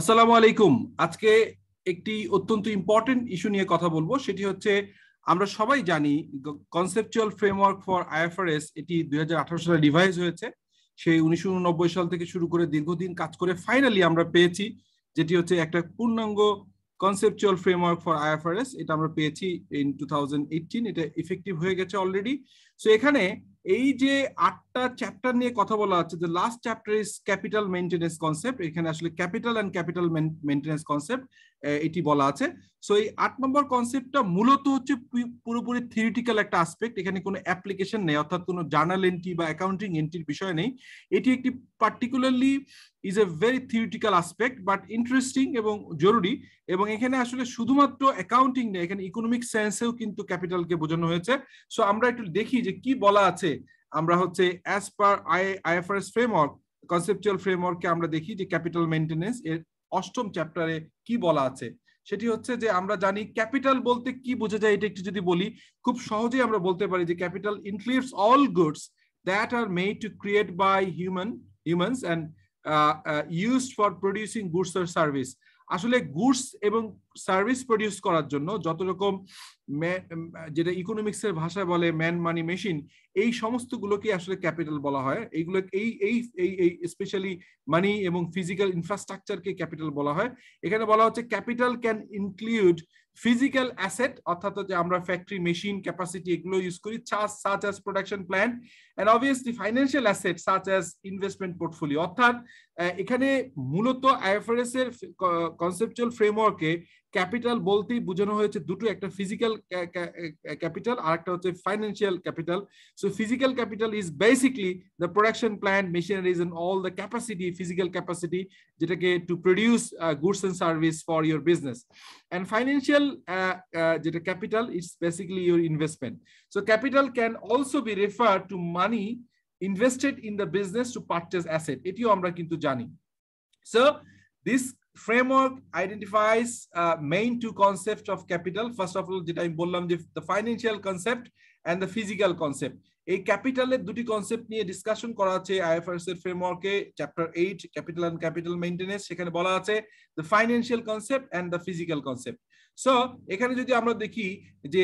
আসসালামু আলাইকুম আজকে একটি অত্যন্ত ইম্পর্টেন্ট ইস্যু নিয়ে কথা বলবো সেটি হচ্ছে আমরা সবাই জানি কনসেপচুয়াল ফ্রেমওয়ার্ক ফর আইএফআরএস এটি দুই সালে রিভাইজ হয়েছে সেই উনিশশো সাল থেকে শুরু করে দীর্ঘদিন কাজ করে ফাইনালি আমরা পেয়েছি যেটি হচ্ছে একটা পূর্ণাঙ্গ কনসেপচুয়াল ফ্রেমওয়ার্ক ফর আইএফআরএস এটা আমরা পেয়েছি ইন টু এটা ইফেক্টিভ হয়ে গেছে অলরেডি সো এখানে এই যে আটটা চ্যাপ্টার নিয়ে কথা বলা হচ্ছে যে last chapter is capital maintenance concept এখানে আসলে capital and capital maintenance concept এটি বলা আছে সো এই আট নম্বর কনসেপ্টটা মূলত হচ্ছে পুরোপুরি থিওরিটিক্যাল একটা আসপেক্ট এখানে কোনো অ্যাপ্লিকেশন নেই অর্থাৎ কোনো জার্নাল এন্ট্রি বা অ্যাকাউন্টিং এন্ট্রির বিষয় নেই এটি একটি particularly is a very theoretical aspect but interesting এবং জরুরি এবং এখানে আসলে শুধুমাত্র অ্যাকাউন্টিং নেই এখানে ইকোনমিক সেন্সেও কিন্তু ক্যাপিটালকে বোঝানো হয়েছে সো আমরা একটু দেখি যে কি বলা আছে আমরা হচ্ছে as per I IFRS framework conceptual ফ্রেমওয়ার্ককে আমরা দেখি যে ক্যাপিটাল মেনটেনেন্স এর অষ্টম চ্যাপ্টারে কি বলা আছে সেটি হচ্ছে যে আমরা জানি ক্যাপিটাল বলতে কি বোঝা যায় এটা একটু যদি বলি খুব সহজেই আমরা বলতে পারি যে capital includes all goods that are made to create by human humans and use for producing goods or service আসলে গুডস এবং সার্ভিস প্রডিউস করার জন্য যত রকম যেটা ইকোনমিক্সের ভাষায় বলে ম্যান মানি মেশিন এই গুলোকে আসলে ক্যাপিটাল বলা হয় এইগুলো এই এই এই এই স্পেশালি মানি এবং ফিজিক্যাল ইনফ্রাস্ট্রাকচারকে ক্যাপিটাল বলা হয় এখানে বলা হচ্ছে capital can include physical asset অর্থাৎ যে আমরা ফ্যাক্টরি মেশিন ক্যাপাসিটি এগুলো ইউজ করি such as production plant and obviously financial asset such as investment portfolio অর্থাৎ এখানে মূলত আইএফআরএস এর কনসেপচুয়াল ফ্রেমওয়ার্কে ক্যাপিটাল বলতেই বোঝানো হয়েছে দুটো একটা ফিজিক্যাল ক্যাপিটাল আর একটা হচ্ছে financial capital so physical capital is basically the production plant machineries and all the capacity physical capacity যেটাকে to produce goods and service for your business and financial যেটা capital it's basically your investment so capital can also be refer to money invested in the business to purchase asset এটিও আমরা কিন্তু জানি so this framework identifies uh, main two concepts of capital. First of all, যেটা আমি বললাম যে the financial concept and the physical concept. এই ক্যাপিটালের দুটি কনসেপ্ট নিয়ে ডিসকাশন করা আছে আইএফআরএস এর ফ্রেমওয়ার্কে chapter 8 capital and capital maintenance সেখানে বলা আছে the financial concept and the physical concept so এখানে যদি আমরা দেখি যে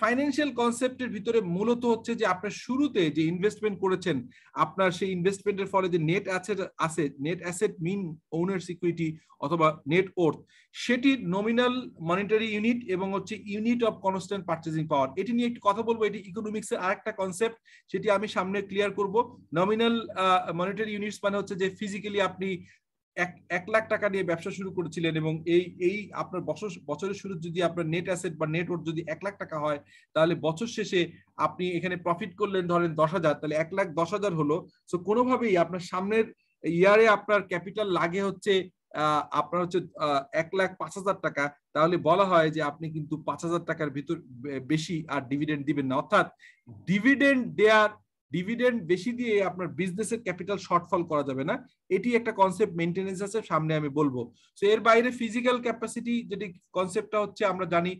ফাইন্যান্সিয়াল কনসেপ্টের ভিতরে মূলত হচ্ছে যে আপনার শুরুতে যে ইনভেস্টমেন্ট করেছেন আপনার সেই ইনভেস্টমেন্টের ফলে যে নেট অ্যাসেট আছে net asset mean owner security অথবা নেট ওর্থ সেটি নমিনাল মনিটারি ইউনিট এবং হচ্ছে unit of constant purchasing power এটি নিয়ে একটু কথা বলবো এটি ইকোনমিক্সের আরেকটা কনসেপ্ট সেটি আমি সামনে ক্লিয়ার করব নমিনাল মনিটারি ইউনিটস মানে হচ্ছে যে ফিজিক্যালি আপনি এক এক লাখ টাকা নিয়ে ব্যবসা শুরু করেছিলেন এবং এই এই আপনার বছর বছরের শুরু যদি আপনার নেট অ্যাসেট বা নেটওয়ার্ক যদি এক লাখ টাকা হয় তাহলে বছর শেষে আপনি এখানে প্রফিট করলেন ধরেন দশ হাজার তাহলে এক লাখ দশ হাজার হলো সো কোনোভাবেই আপনার সামনের ইয়ারে আপনার ক্যাপিটাল লাগে হচ্ছে আপনার হচ্ছে এক লাখ পাঁচ হাজার টাকা তাহলে বলা হয় যে আপনি কিন্তু পাঁচ হাজার টাকার ভিতর বেশি আর ডিভিডেন্ড দিবেন না অর্থাৎ ডিভিডেন্ড দেওয়ার ডিভিডেন্ড বেশি দিয়ে আপনার বিজনেসের ক্যাপিটাল শর্টফল করা যাবে না এটি একটা কনসেপ্ট মেনটেনেন্স আছে সামনে আমি বলবো তো এর বাইরে ফিজিক্যাল ক্যাপাসিটি যেটি কনসেপ্টটা হচ্ছে আমরা জানি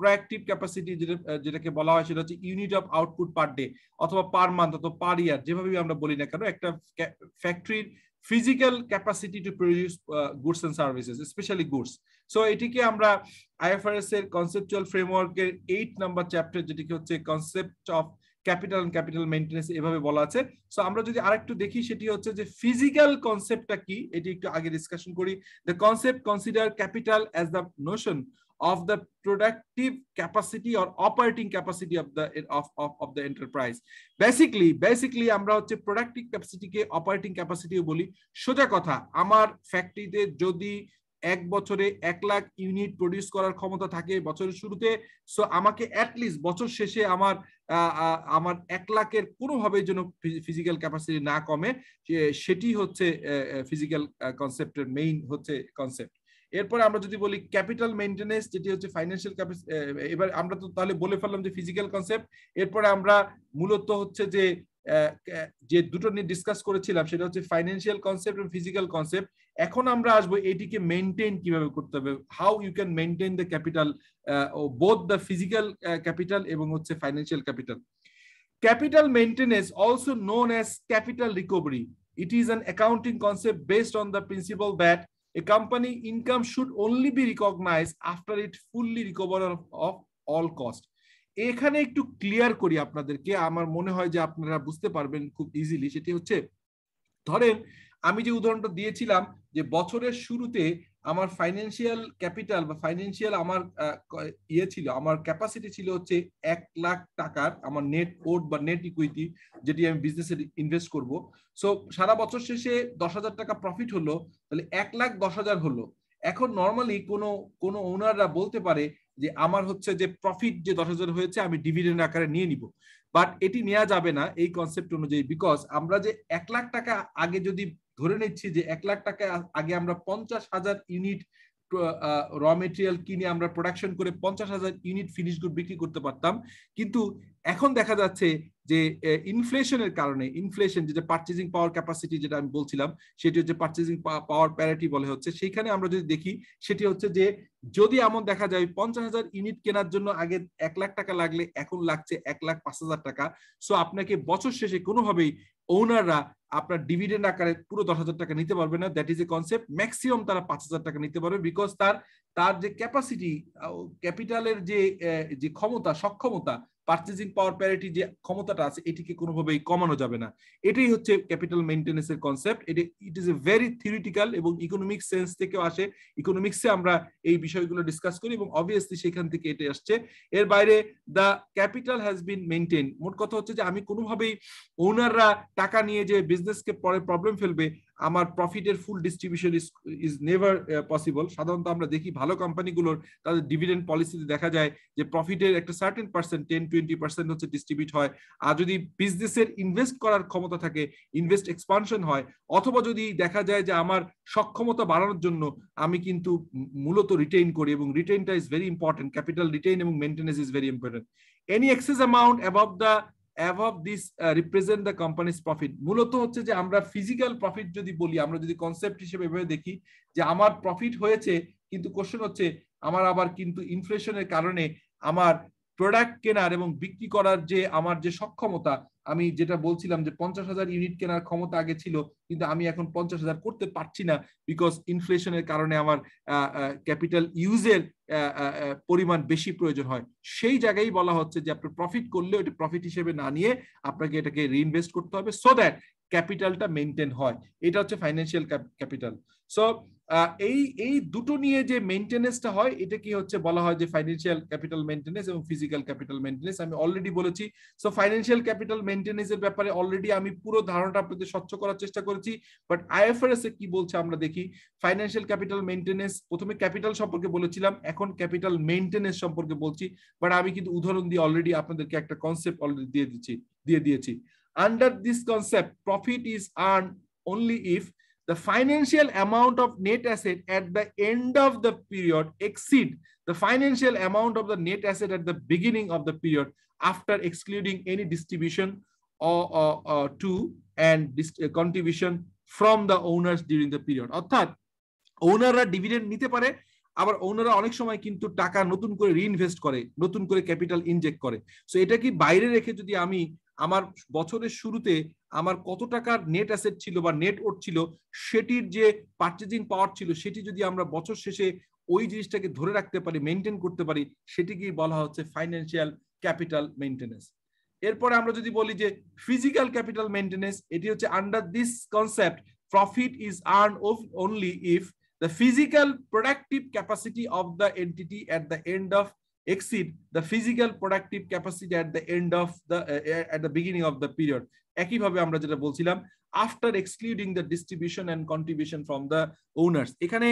প্রোয়াক্টিভ ক্যাপাসিটি যেটা যেটাকে বলা হয় সেটা হচ্ছে unit of output per day অথবা পার মান্থ অথবা পার ইয়ার যেভাবে আমরা বলি না কেন একটা ফ্যাক্টরির physical capacity to produce goods and services specially goods so এটিকে আমরা আইএফআরএস এর কনসেপচুয়াল ফ্রেমওয়ার্কের এইট নাম্বার চ্যাপ্টার যেটিকে হচ্ছে concept of capital and capital maintenance এভাবে বলা আছে সো আমরা যদি আরেকটু দেখি সেটি হচ্ছে যে ফিজিক্যাল কনসেপ্টটা কি এটি একটু আগে ডিসকাশন করি the concept consider capital as the notion of the productive capacity or operating capacity of the of of of the enterprise basically আমরা হচ্ছে প্রোডাক্টিভ ক্যাপাসিটিকে কে ক্যাপাসিটিও বলি সোজা কথা আমার ফ্যাক্টরিতে যদি এক বছরে এক লাখ ইউনিট প্রডিউস করার ক্ষমতা থাকে বছরের শুরুতে সো আমাকে অ্যাটলিস্ট বছর শেষে আমার আমার এক লাখের কোনোভাবে যেন ফিজিক্যাল ক্যাপাসিটি না কমে সেটি হচ্ছে ফিজিক্যাল কনসেপ্টের মেইন হচ্ছে কনসেপ্ট এরপরে আমরা যদি বলি ক্যাপিটাল মেনটেনেন্স যেটি হচ্ছে ফাইন্যান্সিয়াল এবার আমরা তো তাহলে বলে ফেললাম যে ফিজিক্যাল কনসেপ্ট এরপরে আমরা মূলত হচ্ছে যে যে দুটো নিয়ে ডিসকাস করেছিলাম সেটা হচ্ছে ফাইন্যান্সিয়াল কনসেপ্ট এবং ফিজিক্যাল কনসেপ্ট এখন আমরা আসবো এটিকে মেনটেন কিভাবে করতে হবে how you can maintain the capital both the physical capital এবং হচ্ছে financial capital capital maintenance also known as capital recovery it is an accounting concept based on the principal that a company income should only be recognise after it fully recover of all cost এখানে একটু clear করি আপনাদেরকে আমার মনে হয় যে আপনারা বুঝতে পারবেন খুব ইজিলি সেটি হচ্ছে ধরেন আমি যে উদাহরণটা দিয়েছিলাম যে বছরের শুরুতে আমার ফাইন্যান্সিয়াল ক্যাপিটাল বা ফাইন্যান্সিয়াল আমার ইয়ে ছিল আমার ক্যাপাসিটি ছিল হচ্ছে এক লাখ টাকার আমার নেট ওট বা নেট ইকুইটি যেটি আমি বিজনেসে ইনভেস্ট করব সো সারা বছর শেষে দশ হাজার টাকা প্রফিট হলো তাহলে এক লাখ দশ হাজার হলো এখন নর্মালি কোনো কোনো ওনাররা বলতে পারে যে আমার হচ্ছে যে প্রফিট যে দশ হাজার হয়েছে আমি ডিভিডেন্ড আকারে নিয়ে নিব বাট এটি নেওয়া যাবে না এই কনসেপ্ট অনুযায়ী বিকজ আমরা যে এক লাখ টাকা আগে যদি ধরে নিচ্ছি যে এক লাখ টাকা আগে আমরা পঞ্চাশ হাজার ইউনিট র মেটেরিয়াল কিনে আমরা প্রোডাকশন করে পঞ্চাশ হাজার ইউনিট ফিনিশ গুড বিক্রি করতে পারতাম কিন্তু এখন দেখা যাচ্ছে যে ইনফ্লেশনের কারণে ইনফ্লেশন যেটা পার্চেজিং পাওয়ার ক্যাপাসিটি যেটা আমি বলছিলাম সেটি হচ্ছে পার্চেজিং পাওয়ার প্যারিটি বলে হচ্ছে সেইখানে আমরা যদি দেখি সেটি হচ্ছে যে যদি এমন দেখা যায় পঞ্চাশ হাজার ইউনিট কেনার জন্য আগে এক লাখ টাকা লাগলে এখন লাগছে এক লাখ পাঁচ হাজার টাকা সো আপনাকে বছর শেষে কোনোভাবেই ওনাররা আপনার ডিভিডেন্ড আকারে পুরো দশ হাজার টাকা নিতে পারবে না that is a concept maximum তারা পাঁচ হাজার টাকা নিতে পারবে বিকজ তার তার যে ক্যাপাসিটি ক্যাপিটালের যে যে ক্ষমতা সক্ষমতা পার্চেজিং পাওয়ার প্যারিটি যে ক্ষমতাটা আছে এটিকে কোনোভাবেই কমানো যাবে না এটাই হচ্ছে ক্যাপিটাল মেনটেন্সের কনসেপ্ট এটি it is a very theoretical এবং ইকোনমিক সেন্স থেকেও আসে ইকোনমিক্সে আমরা এই বিষয়গুলো ডিসকাস করি এবং অবভিয়াসলি সেখান থেকে এটি আসছে এর বাইরে the capital has been maintain মোট কথা হচ্ছে যে আমি কোনোভাবেই ওনাররা টাকা নিয়ে যে বিজনেসকে পরে প্রবলেম ফেলবে আমার প্রফিটের full distribution is is never possible সাধারণত আমরা দেখি ভালো কোম্পানিগুলোর তাদের ডিভিডেন্ড পলিসিতে দেখা যায় যে প্রফিটের একটা certain percent ten twenty percent হচ্ছে ডিস্ট্রিবিউট হয় আর যদি বিজনেসের ইনভেস্ট করার ক্ষমতা থাকে ইনভেস্ট এক্সপানশন হয় অথবা যদি দেখা যায় যে আমার সক্ষমতা বাড়ানোর জন্য আমি কিন্তু মূলত রিটেইন করি এবং রিটেইনটা is very important capital retain এবং maintenance is very important any excess amount about the above this represent the company's profit মূলত হচ্ছে যে আমরা ফিজিক্যাল প্রফিট যদি বলি আমরা যদি কনসেপ্ট হিসেবে এভাবে দেখি যে আমার প্রফিট হয়েছে কিন্তু কোশ্চেন হচ্ছে আমার আবার কিন্তু ইনফ্লেশনের কারণে আমার প্রোডাক্ট কেনার এবং বিক্রি করার যে আমার যে সক্ষমতা আমি যেটা বলছিলাম যে পঞ্চাশ হাজার ইউনিট কেনার ক্ষমতা আগে ছিল কিন্তু আমি এখন পঞ্চাশ হাজার করতে পারছি না বিকজ ইনফ্লেশনের কারণে আমার ক্যাপিটাল ইউজের পরিমাণ বেশি প্রয়োজন হয় সেই জায়গায় বলা হচ্ছে যে আপনি প্রফিট করলে ওইটা প্রফিট হিসেবে না নিয়ে আপনাকে এটাকে রিইনভেস্ট করতে হবে সো দ্যাট ক্যাপিটালটা মেনটেন হয় এটা হচ্ছে ফাইন্যান্সিয়াল ক্যাপিটাল সো এই এই দুটো নিয়ে যে মেনটেনেন্সটা হয় এটা কি হচ্ছে বলা হয় যে ফাইন্যান্সিয়াল ক্যাপিটাল মেনটেনেন্স এবং ফিজিক্যাল ক্যাপিটাল মেনটেনেন্স আমি অলরেডি বলেছি সো ফাইন্যান্সিয়াল ক্যাপিটাল এর ব্যাপারে অলরেডি আমি পুরো ধারণাটা আপনাদের স্বচ্ছ করার চেষ্টা করেছি বাট আইএফআরএস এ কি বলছে আমরা দেখি ফাইন্যান্সিয়াল ক্যাপিটাল মেনটেনেন্স প্রথমে ক্যাপিটাল সম্পর্কে বলেছিলাম এখন ক্যাপিটাল মেনটেনেন্স সম্পর্কে বলছি বাট আমি কিন্তু উদাহরণ দিয়ে অলরেডি আপনাদেরকে একটা কনসেপ্ট অলরেডি দিয়ে দিচ্ছি দিয়ে দিয়েছি under this concept profit is earn only if the financial amount of net asset at the end of the period exceed the financial amount of the net asset at the beginning of the period after excluding any distribution or, or, or to and uh, contribution from the owners during the period অর্থাৎ ওনাররা dividend নিতে পারে আবার ওনারা অনেক সময় কিন্তু টাকা নতুন করে রিইনভেস্ট করে নতুন করে ক্যাপিটাল ইনজেক্ট করে সো এটা কি বাইরে রেখে যদি আমি আমার বছরের শুরুতে আমার কত টাকার নেট অ্যাসেট ছিল বা নেট ওট ছিল সেটির যে পার্চেজিং পাওয়ার ছিল সেটি যদি আমরা বছর শেষে ওই জিনিসটাকে ধরে রাখতে পারি মেনটেন করতে পারি সেটিকেই বলা হচ্ছে ফাইন্যান্সিয়াল ক্যাপিটাল মেনটেন্যান্স এরপরে আমরা যদি বলি যে ফিজিক্যাল ক্যাপিটাল মেনটেন্যান্স এটি হচ্ছে under this concept profit is earn only if the physical productive capacity of the entity at the end of exceed the physical productive capacity at the end of the at the beginning of the period একইভাবে আমরা যেটা বলছিলাম after excluding the distribution and contribution from the owners এখানে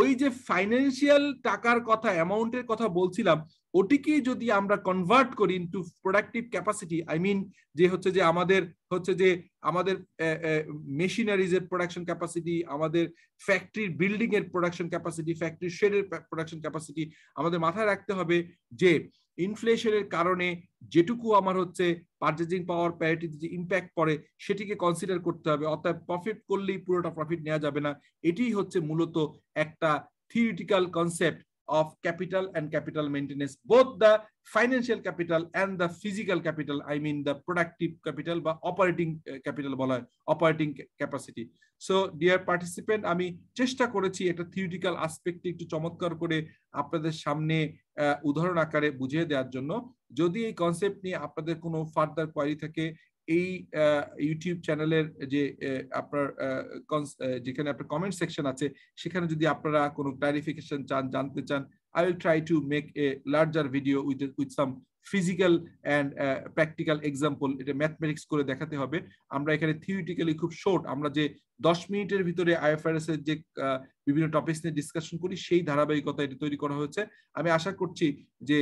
ওই যে financial টাকার কথা অ্যামাউন্টের কথা বলছিলাম ওটিকে যদি আমরা কনভার্ট করি into productive capacity I mean যে হচ্ছে যে আমাদের হচ্ছে যে আমাদের মেশিনারিজের প্রোডাকশন ক্যাপাসিটি আমাদের ফ্যাক্টরির বিল্ডিং এর প্রোডাকশন ক্যাপাসিটি ফ্যাক্টরি শেডের প্রোডাকশন ক্যাপাসিটি আমাদের মাথায় রাখতে হবে যে ইনফ্লেশনের কারণে যেটুকু আমার হচ্ছে পারচেজিং পাওয়ার প্যারিটিতে যে ইম্প্যাক্ট পড়ে সেটিকে কনসিডার করতে হবে অর্থাৎ প্রফিট করলেই পুরোটা প্রফিট নেওয়া যাবে না এটি হচ্ছে মূলত একটা theoretical concept of capital and capital maintenance both the financial capital and the physical capital I mean the productive capital বা অপারেটিং ক্যাপিটাল uh, বলা হয় operating capacity so dear participant আমি চেষ্টা করেছি একটা থিওরিটিক্যাল আসপেক্টটি একটু চমৎকার করে আপনাদের সামনে uh, উদাহরণ আকারে বুঝিয়ে দেওয়ার জন্য যদি এই কনসেপ্ট নিয়ে আপনাদের কোনো ফার্দার কোয়ারি থাকে এই ইউটিউব চ্যানেলের যে আপনার যেখানে আপনার কমেন্ট সেকশন আছে সেখানে যদি আপনারা কোনো ক্লারিফিকেশন চান জানতে চান I will try to make a larger video with with some physical and practical example এটা ম্যাথমেটিক্স করে দেখাতে হবে আমরা এখানে থিওরিটিক্যালি খুব শর্ট আমরা যে দশ মিনিটের ভিতরে আইএফআরএস এর যে বিভিন্ন টপিক্স নিয়ে ডিসকাশন করি সেই ধারাবাহিকতা এটা তৈরি করা হয়েছে আমি আশা করছি যে